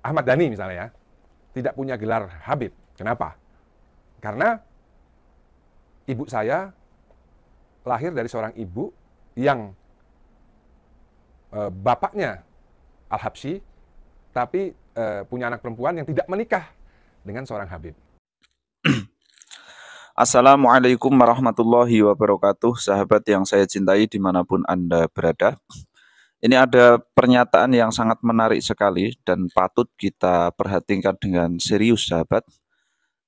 Ahmad Dhani misalnya ya, tidak punya gelar Habib. Kenapa? Karena ibu saya lahir dari seorang ibu yang e, bapaknya Al-Habsyi, tapi e, punya anak perempuan yang tidak menikah dengan seorang Habib. Assalamualaikum warahmatullahi wabarakatuh, sahabat yang saya cintai dimanapun Anda berada. Ini ada pernyataan yang sangat menarik sekali dan patut kita perhatikan dengan serius sahabat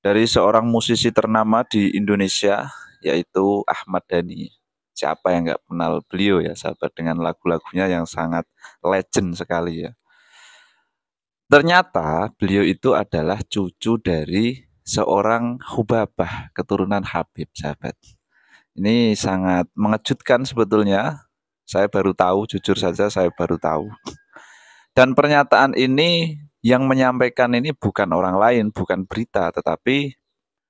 dari seorang musisi ternama di Indonesia yaitu Ahmad Dhani. Siapa yang nggak kenal beliau ya sahabat dengan lagu-lagunya yang sangat legend sekali ya. Ternyata beliau itu adalah cucu dari seorang Hubabah keturunan Habib sahabat. Ini sangat mengejutkan sebetulnya saya baru tahu, jujur saja saya baru tahu. Dan pernyataan ini yang menyampaikan ini bukan orang lain, bukan berita, tetapi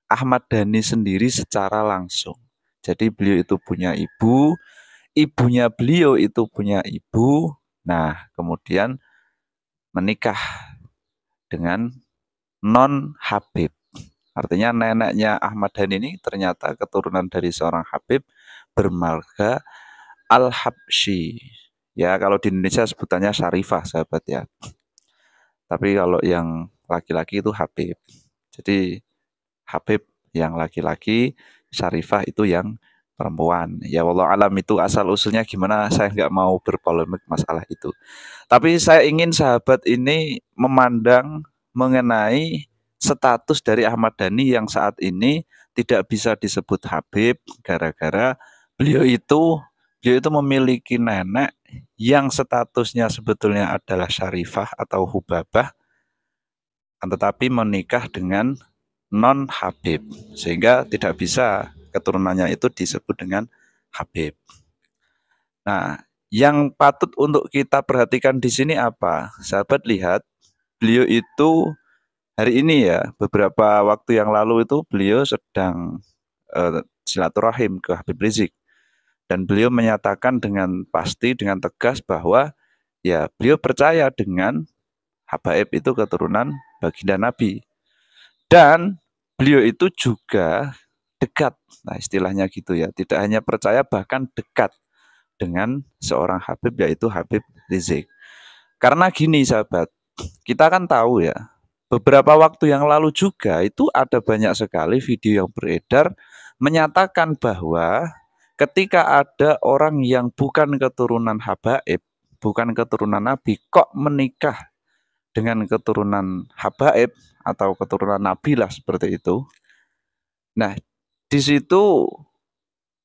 Ahmad Dhani sendiri secara langsung. Jadi beliau itu punya ibu, ibunya beliau itu punya ibu. Nah, kemudian menikah dengan non Habib. Artinya neneknya Ahmad Dhani ini ternyata keturunan dari seorang Habib bermarga al Habshi, Ya, kalau di Indonesia sebutannya syarifah, sahabat ya. Tapi kalau yang laki-laki itu Habib. Jadi Habib yang laki-laki, syarifah itu yang perempuan. Ya Allah alam itu asal usulnya gimana saya nggak mau berpolemik masalah itu. Tapi saya ingin sahabat ini memandang mengenai status dari Ahmad Dhani yang saat ini tidak bisa disebut Habib gara-gara beliau itu itu memiliki nenek yang statusnya sebetulnya adalah syarifah atau hubabah, tetapi menikah dengan non Habib, sehingga tidak bisa keturunannya itu disebut dengan Habib. Nah, yang patut untuk kita perhatikan di sini apa? Sahabat lihat, beliau itu hari ini ya, beberapa waktu yang lalu itu beliau sedang uh, silaturahim ke Habib Rizik dan beliau menyatakan dengan pasti, dengan tegas bahwa ya beliau percaya dengan Habaib itu keturunan baginda Nabi. Dan beliau itu juga dekat, nah istilahnya gitu ya, tidak hanya percaya bahkan dekat dengan seorang Habib yaitu Habib Rizik. Karena gini sahabat, kita kan tahu ya, beberapa waktu yang lalu juga itu ada banyak sekali video yang beredar menyatakan bahwa ketika ada orang yang bukan keturunan habaib, bukan keturunan nabi, kok menikah dengan keturunan habaib atau keturunan nabi lah seperti itu. Nah, di situ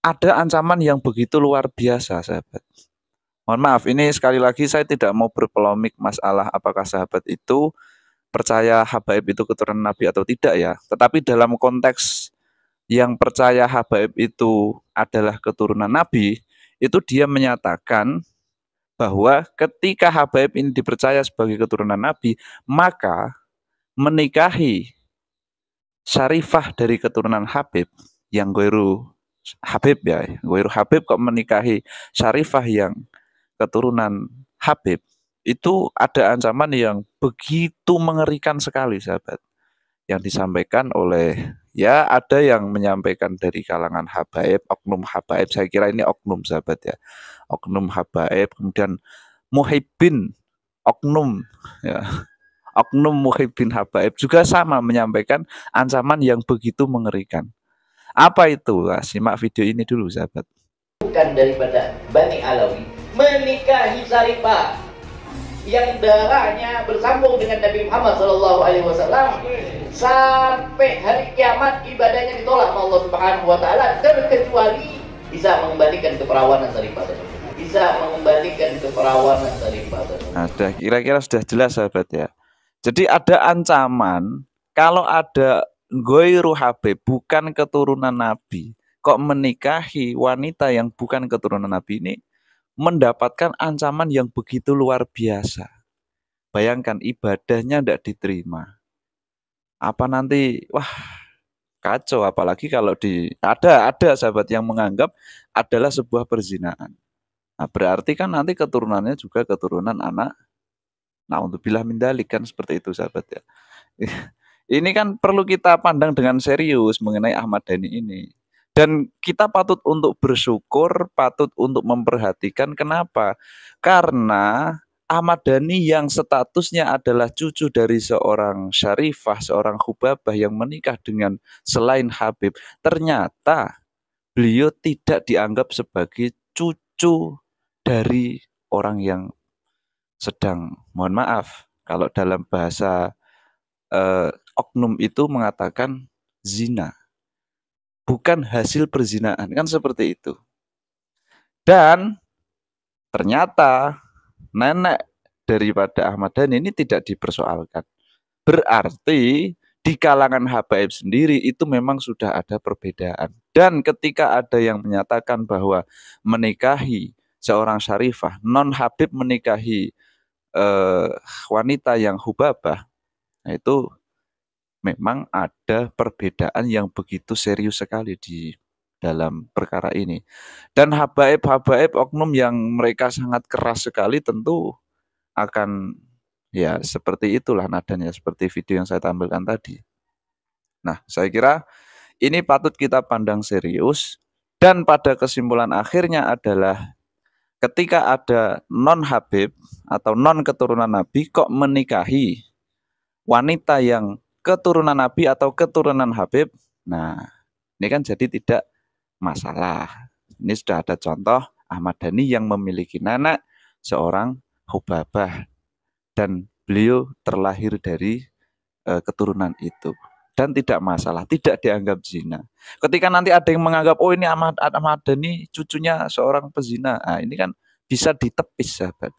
ada ancaman yang begitu luar biasa, sahabat. Mohon maaf, ini sekali lagi saya tidak mau berpolemik masalah apakah sahabat itu percaya habaib itu keturunan nabi atau tidak ya. Tetapi dalam konteks yang percaya habaib itu adalah keturunan Nabi, itu dia menyatakan bahwa ketika habaib ini dipercaya sebagai keturunan Nabi, maka menikahi syarifah dari keturunan Habib yang goiru Habib ya, goiru Habib kok menikahi syarifah yang keturunan Habib itu ada ancaman yang begitu mengerikan sekali sahabat yang disampaikan oleh Ya, ada yang menyampaikan dari kalangan habaib, oknum habaib. Saya kira ini oknum sahabat ya. Oknum habaib, kemudian muhibbin, oknum ya. Oknum muhibbin habaib juga sama menyampaikan ancaman yang begitu mengerikan. Apa itu? Nah, simak video ini dulu sahabat. Bukan daripada Bani Alawi menikahi Saripah yang darahnya bersambung dengan Nabi Muhammad SAW sampai hari kiamat ibadahnya ditolak sama Allah Subhanahu wa taala terkecuali bisa mengembalikan keperawanan daripada bisa mengembalikan keperawanan daripada ada nah, kira-kira sudah jelas sahabat ya jadi ada ancaman kalau ada goiru habib bukan keturunan Nabi kok menikahi wanita yang bukan keturunan Nabi ini mendapatkan ancaman yang begitu luar biasa. Bayangkan ibadahnya tidak diterima apa nanti wah kacau apalagi kalau di ada ada sahabat yang menganggap adalah sebuah perzinaan. Nah, berarti kan nanti keturunannya juga keturunan anak Nah, untuk bilah mindalik kan seperti itu sahabat ya. Ini kan perlu kita pandang dengan serius mengenai Ahmad Dhani ini. Dan kita patut untuk bersyukur, patut untuk memperhatikan kenapa? Karena Ahmad Dhani yang statusnya adalah cucu dari seorang syarifah, seorang hubabah yang menikah dengan selain Habib. Ternyata beliau tidak dianggap sebagai cucu dari orang yang sedang mohon maaf kalau dalam bahasa eh, oknum itu mengatakan zina. Bukan hasil perzinaan kan seperti itu. Dan ternyata Nenek daripada Ahmad Dhani ini tidak dipersoalkan. Berarti di kalangan habaib sendiri itu memang sudah ada perbedaan. Dan ketika ada yang menyatakan bahwa menikahi seorang syarifah, non habib menikahi eh, wanita yang hubabah, nah itu memang ada perbedaan yang begitu serius sekali di dalam perkara ini. Dan habaib-habaib oknum yang mereka sangat keras sekali tentu akan ya seperti itulah nadanya seperti video yang saya tampilkan tadi. Nah, saya kira ini patut kita pandang serius dan pada kesimpulan akhirnya adalah ketika ada non habib atau non keturunan nabi kok menikahi wanita yang keturunan nabi atau keturunan habib. Nah, ini kan jadi tidak masalah. Ini sudah ada contoh Ahmad Dhani yang memiliki anak seorang hubabah dan beliau terlahir dari e, keturunan itu dan tidak masalah, tidak dianggap zina. Ketika nanti ada yang menganggap oh ini Ahmad Ahmad Dhani cucunya seorang pezina, nah, ini kan bisa ditepis sahabat.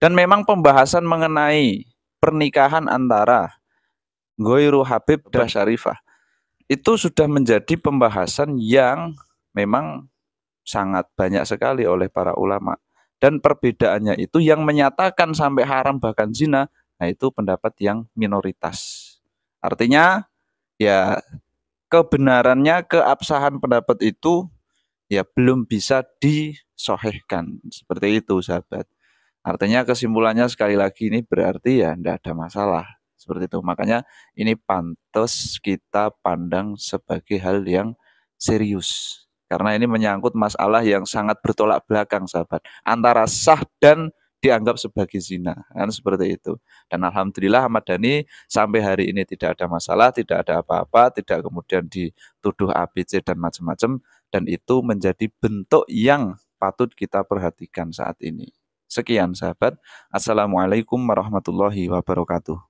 Dan memang pembahasan mengenai pernikahan antara Goiru Habib dan Syarifah itu sudah menjadi pembahasan yang memang sangat banyak sekali oleh para ulama. Dan perbedaannya itu yang menyatakan sampai haram bahkan zina, nah itu pendapat yang minoritas. Artinya ya kebenarannya keabsahan pendapat itu ya belum bisa disohehkan. Seperti itu sahabat. Artinya kesimpulannya sekali lagi ini berarti ya tidak ada masalah seperti itu. Makanya ini pantas kita pandang sebagai hal yang serius. Karena ini menyangkut masalah yang sangat bertolak belakang, sahabat. Antara sah dan dianggap sebagai zina kan seperti itu dan alhamdulillah Ahmad Dhani sampai hari ini tidak ada masalah tidak ada apa-apa tidak kemudian dituduh ABC dan macam-macam dan itu menjadi bentuk yang patut kita perhatikan saat ini sekian sahabat assalamualaikum warahmatullahi wabarakatuh